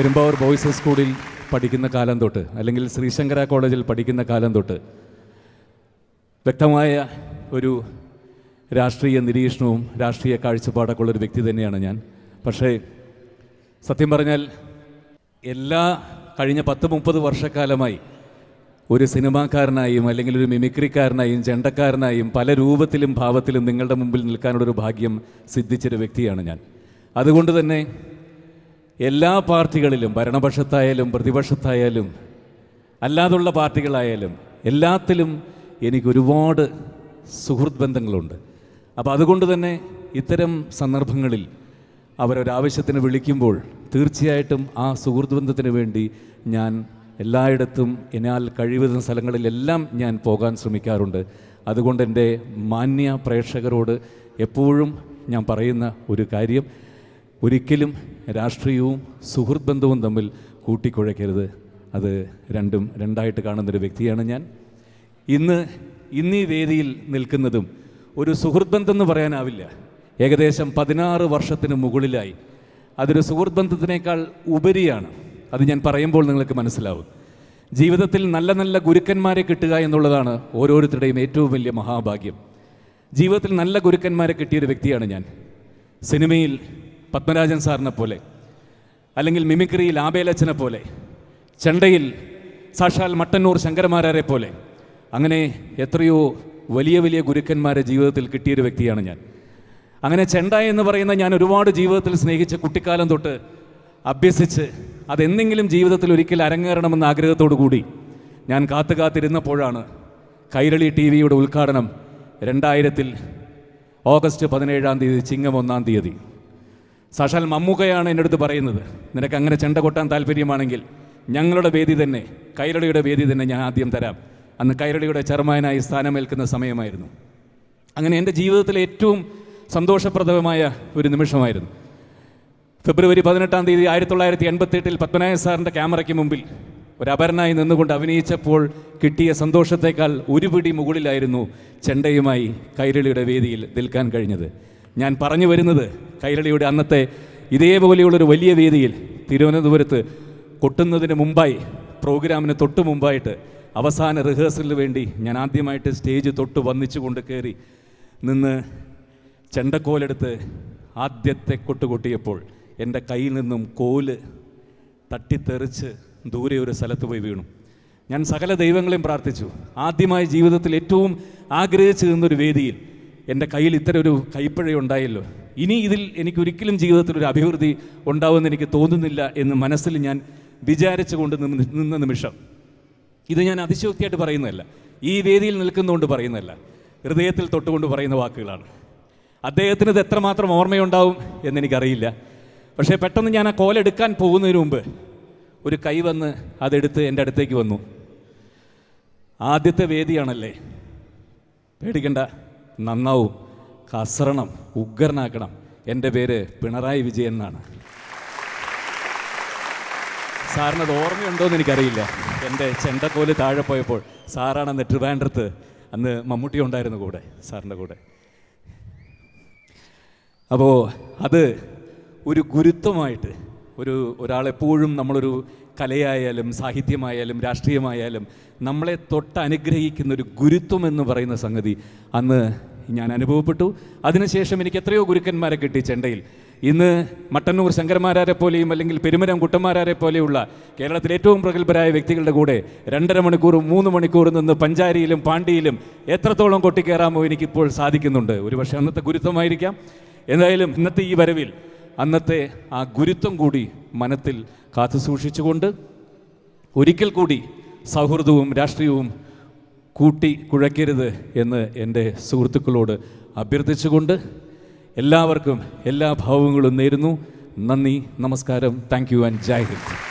Perumbavoor boys സ്കൂളിൽ പഠിക്കുന്ന കാലം തൊട്ട് അല്ലെങ്കിൽ ശ്രീശങ്കര കോളേജിൽ പഠിക്കുന്ന കാലം തൊട്ട് വ്യക്തമായ ഒരു രാഷ്ട്രീയ നിരീക്ഷണവും രാഷ്ട്രീയ കാഴ്ചപ്പാടൊക്കെ ഉള്ളൊരു വ്യക്തി തന്നെയാണ് ഞാൻ പക്ഷേ സത്യം പറഞ്ഞാൽ എല്ലാ കഴിഞ്ഞ പത്ത് മുപ്പത് വർഷക്കാലമായി ഒരു സിനിമാക്കാരനായും അല്ലെങ്കിൽ ഒരു മിമിക്രിക്കാരനായും ചെണ്ടക്കാരനായും പല രൂപത്തിലും ഭാവത്തിലും നിങ്ങളുടെ മുമ്പിൽ നിൽക്കാനുള്ളൊരു ഭാഗ്യം സിദ്ധിച്ചൊരു വ്യക്തിയാണ് ഞാൻ അതുകൊണ്ട് തന്നെ എല്ലാ പാർട്ടികളിലും ഭരണപക്ഷത്തായാലും പ്രതിപക്ഷത്തായാലും അല്ലാതുള്ള പാർട്ടികളായാലും എല്ലാത്തിലും എനിക്കൊരുപാട് സുഹൃത് ബന്ധങ്ങളുണ്ട് അപ്പോൾ അതുകൊണ്ട് തന്നെ ഇത്തരം സന്ദർഭങ്ങളിൽ അവരൊരാവശ്യത്തിന് വിളിക്കുമ്പോൾ തീർച്ചയായിട്ടും ആ സുഹൃത് ബന്ധത്തിന് വേണ്ടി ഞാൻ എല്ലായിടത്തും എന്നാൽ കഴിവുന്ന സ്ഥലങ്ങളിലെല്ലാം ഞാൻ പോകാൻ ശ്രമിക്കാറുണ്ട് അതുകൊണ്ട് എൻ്റെ മാന്യ പ്രേക്ഷകരോട് എപ്പോഴും ഞാൻ പറയുന്ന ഒരു കാര്യം ഒരിക്കലും രാഷ്ട്രീയവും സുഹൃത് ബന്ധവും തമ്മിൽ കൂട്ടിക്കുഴയ്ക്കരുത് അത് രണ്ടും രണ്ടായിട്ട് കാണുന്നൊരു വ്യക്തിയാണ് ഞാൻ ഇന്ന് ഇന്നീ വേദിയിൽ നിൽക്കുന്നതും ഒരു സുഹൃത്ത് ബന്ധമെന്ന് പറയാനാവില്ല ഏകദേശം പതിനാറ് വർഷത്തിന് മുകളിലായി അതൊരു സുഹൃത് ബന്ധത്തിനേക്കാൾ ഉപരിയാണ് അത് ഞാൻ പറയുമ്പോൾ നിങ്ങൾക്ക് മനസ്സിലാവും ജീവിതത്തിൽ നല്ല നല്ല ഗുരുക്കന്മാരെ കിട്ടുക എന്നുള്ളതാണ് ഓരോരുത്തരുടെയും ഏറ്റവും വലിയ മഹാഭാഗ്യം ജീവിതത്തിൽ നല്ല ഗുരുക്കന്മാരെ കിട്ടിയൊരു വ്യക്തിയാണ് ഞാൻ സിനിമയിൽ പത്മരാജൻ സാറിനെ പോലെ അല്ലെങ്കിൽ മിമിക്രിയിൽ ആബേലച്ചനെ പോലെ ചെണ്ടയിൽ സാക്ഷാൽ മട്ടന്നൂർ ശങ്കരമാരാരെ പോലെ അങ്ങനെ എത്രയോ വലിയ വലിയ ഗുരുക്കന്മാരെ ജീവിതത്തിൽ കിട്ടിയൊരു വ്യക്തിയാണ് ഞാൻ അങ്ങനെ ചെണ്ട എന്ന് പറയുന്ന ഞാൻ ഒരുപാട് ജീവിതത്തിൽ സ്നേഹിച്ച കുട്ടിക്കാലം തൊട്ട് അഭ്യസിച്ച് അതെന്തെങ്കിലും ജീവിതത്തിൽ ഒരിക്കൽ അരങ്ങേറണമെന്ന ആഗ്രഹത്തോടു കൂടി ഞാൻ കാത്തു കാത്തിരുന്നപ്പോഴാണ് കൈരളി ടി വിയുടെ ഉദ്ഘാടനം രണ്ടായിരത്തിൽ ഓഗസ്റ്റ് പതിനേഴാം തീയതി ചിങ്ങം ഒന്നാം തീയതി സാക്ഷാൽ മമ്മൂക്കയാണ് എൻ്റെ അടുത്ത് പറയുന്നത് നിനക്ക് അങ്ങനെ ചെണ്ട കൊട്ടാൻ താല്പര്യമാണെങ്കിൽ ഞങ്ങളുടെ വേദി തന്നെ കൈരളിയുടെ വേദി തന്നെ ഞാൻ ആദ്യം തരാം അന്ന് കൈരളിയുടെ ചെയർമാനായി സ്ഥാനമേൽക്കുന്ന സമയമായിരുന്നു അങ്ങനെ എൻ്റെ ജീവിതത്തിലെ ഏറ്റവും സന്തോഷപ്രദമായ ഒരു നിമിഷമായിരുന്നു ഫെബ്രുവരി പതിനെട്ടാം തീയതി ആയിരത്തി തൊള്ളായിരത്തി എട്ടിൽ പത്മനായ സാറിൻ്റെ ക്യാമറയ്ക്ക് മുമ്പിൽ ഒരു അപരനായി നിന്നുകൊണ്ട് അഭിനയിച്ചപ്പോൾ കിട്ടിയ സന്തോഷത്തേക്കാൾ ഒരുപിടി മുകളിലായിരുന്നു ചെണ്ടയുമായി കൈരളിയുടെ വേദിയിൽ നിൽക്കാൻ കഴിഞ്ഞത് ഞാൻ പറഞ്ഞു വരുന്നത് കൈരളിയുടെ അന്നത്തെ ഇതേപോലെയുള്ളൊരു വലിയ വേദിയിൽ തിരുവനന്തപുരത്ത് കൊട്ടുന്നതിന് മുമ്പായി പ്രോഗ്രാമിന് തൊട്ട് മുമ്പായിട്ട് അവസാന റിഹേഴ്സലിന് വേണ്ടി ഞാൻ ആദ്യമായിട്ട് സ്റ്റേജ് തൊട്ട് വന്നിച്ചുകൊണ്ട് കയറി നിന്ന് ചെണ്ടക്കോലെടുത്ത് ആദ്യത്തെ കൊട്ട് കൊട്ടിയപ്പോൾ എൻ്റെ കയ്യിൽ നിന്നും കോല് തട്ടിത്തെറിച്ച് ദൂരെ ഒരു സ്ഥലത്ത് പോയി വീണു ഞാൻ സകല ദൈവങ്ങളെയും പ്രാർത്ഥിച്ചു ആദ്യമായി ജീവിതത്തിൽ ഏറ്റവും ആഗ്രഹിച്ചു നിന്നൊരു വേദിയിൽ എൻ്റെ കയ്യിൽ ഇത്തരം ഒരു കൈപ്പഴ ഉണ്ടായല്ലോ ഇനി ഇതിൽ എനിക്ക് ഒരിക്കലും ജീവിതത്തിൽ ഒരു അഭിവൃദ്ധി ഉണ്ടാവുമെന്ന് എനിക്ക് തോന്നുന്നില്ല എന്ന് മനസ്സിൽ ഞാൻ കൊണ്ട് നിന്ന നിമിഷം ഇത് ഞാൻ അതിശയോക്തിയായിട്ട് പറയുന്നതല്ല ഈ വേദിയിൽ നിൽക്കുന്നതുകൊണ്ട് പറയുന്നതല്ല ഹൃദയത്തിൽ തൊട്ടുകൊണ്ട് പറയുന്ന വാക്കുകളാണ് അദ്ദേഹത്തിന് ഇത് എത്രമാത്രം ഓർമ്മയുണ്ടാവും എന്നെനിക്കറിയില്ല പക്ഷേ പെട്ടെന്ന് ഞാൻ ആ കോലെടുക്കാൻ പോകുന്നതിന് മുമ്പ് ഒരു കൈ വന്ന് അതെടുത്ത് എൻ്റെ അടുത്തേക്ക് വന്നു ആദ്യത്തെ വേദിയാണല്ലേ പേടിക്കണ്ട നന്നാവും കസറണം ഉഗ്രനാക്കണം എൻ്റെ പേര് പിണറായി വിജയൻ എന്നാണ് സാറിനത് ഓർമ്മയുണ്ടോ എന്ന് എനിക്കറിയില്ല എൻ്റെ ചെണ്ടക്കോല് താഴെ പോയപ്പോൾ സാറാണ് അന്ന് ട്രിവാൻഡ്രത്ത് അന്ന് മമ്മൂട്ടി ഉണ്ടായിരുന്നു കൂടെ സാറിൻ്റെ കൂടെ അപ്പോൾ അത് ഒരു ഗുരുത്വമായിട്ട് ഒരു ഒരാളെപ്പോഴും നമ്മളൊരു കലയായാലും സാഹിത്യമായാലും രാഷ്ട്രീയമായാലും നമ്മളെ തൊട്ടനുഗ്രഹിക്കുന്ന ഒരു ഗുരുത്വം എന്ന് പറയുന്ന സംഗതി അന്ന് ഞാൻ അനുഭവപ്പെട്ടു അതിനുശേഷം എനിക്ക് എത്രയോ ഗുരുക്കന്മാരെ കിട്ടി ചെണ്ടയിൽ ഇന്ന് മട്ടന്നൂർ ശങ്കരമാരാരെ പോലെയും അല്ലെങ്കിൽ പെരുമരം കുട്ടന്മാരെ പോലെയുള്ള കേരളത്തിലെ ഏറ്റവും പ്രഗത്ഭരായ വ്യക്തികളുടെ കൂടെ രണ്ടര മണിക്കൂറും മൂന്ന് മണിക്കൂറും നിന്ന് പഞ്ചാരിയിലും പാണ്ടിയിലും എത്രത്തോളം കൊട്ടിക്കേറാമോ എനിക്കിപ്പോൾ സാധിക്കുന്നുണ്ട് ഒരുപക്ഷെ അന്നത്തെ ഗുരുത്വമായിരിക്കാം എന്തായാലും ഇന്നത്തെ ഈ വരവിൽ അന്നത്തെ ആ ഗുരുത്വം കൂടി മനത്തിൽ കാത്തു സൂക്ഷിച്ചുകൊണ്ട് ഒരിക്കൽ കൂടി സൗഹൃദവും രാഷ്ട്രീയവും കൂട്ടി കുഴക്കരുത് എന്ന് എൻ്റെ സുഹൃത്തുക്കളോട് അഭ്യർത്ഥിച്ചുകൊണ്ട് എല്ലാവർക്കും എല്ലാ ഭാവങ്ങളും നേരുന്നു നന്ദി നമസ്കാരം thank you and Jai Hind